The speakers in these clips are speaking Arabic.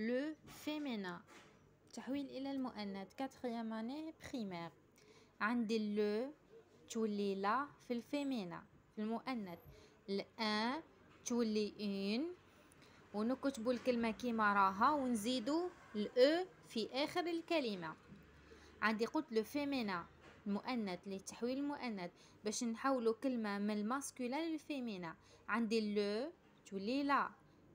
لو فيمينا تحويل إلى المؤنث كاتريام أني بخيمير عندي لو تولي لا في الفيمينا في المؤنث الان تولي اون ونكتبوا الكلمة كيما راها ونزيدوا الأو في آخر الكلمة عندي قلت لو فيمينا المؤنث لتحويل المؤنث باش نحولوا كلمة من الماسكولا للفيمينا عندي لو تولي لا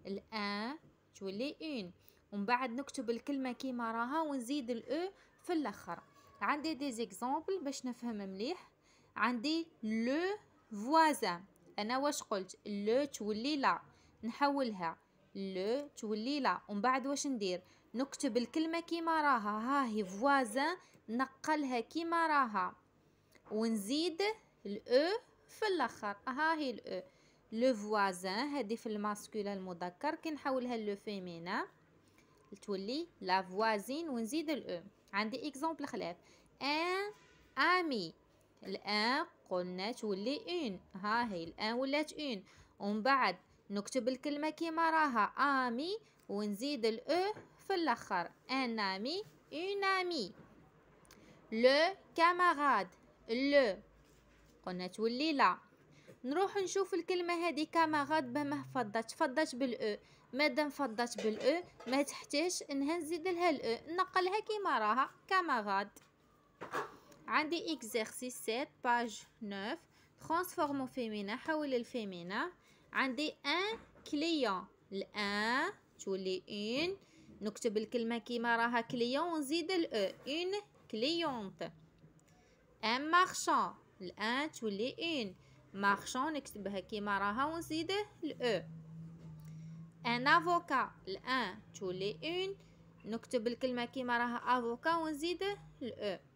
الان تولي اون ومن بعد نكتب الكلمه كيما راها ونزيد الاو e في الاخر عندي دي زيكزامبل باش نفهم مليح عندي لو فوازا انا واش قلت لو تولي لا نحولها لو تولي لا ومن بعد واش ندير نكتب الكلمه كيما راها ها هي فوازا نقلها كيما راها ونزيد الاو e في الاخر ها هي الاو لو فوازان هذه في الماسكولا المذكر كي نحولها لو فيمينا تولي لا فوازين ونزيد الأو e. عندي إكزامبل خلاف أن أمي الآن قلنا تولي اون ها هي الآن ولات اون ومن بعد نكتب الكلمة كيما راها آمي ونزيد الأو e في الآخر أن آمي اون آمي لو كاماراد لو قلنا تولي لا نروح نشوف الكلمة هذه كما غاد بما فضت فضت بالاو مادام فضت بالاو ما تحتاج انها نزيد لها الاو نقلها كيما راها كما غاد عندي اكزرسيس 7 باج 9 ترانسفورمو فيمينا حول الفيمينا عندي ان كليون الان تولي ان نكتب الكلمة كيما راها كليون ونزيد الاو ان كليونت ان مارشون الان تولي ان مارشون نكتبها كيما راها ونزيده الأو ان افوكا الان تولي اون نكتب الكلمه كيما راها افوكا ونزيده الأو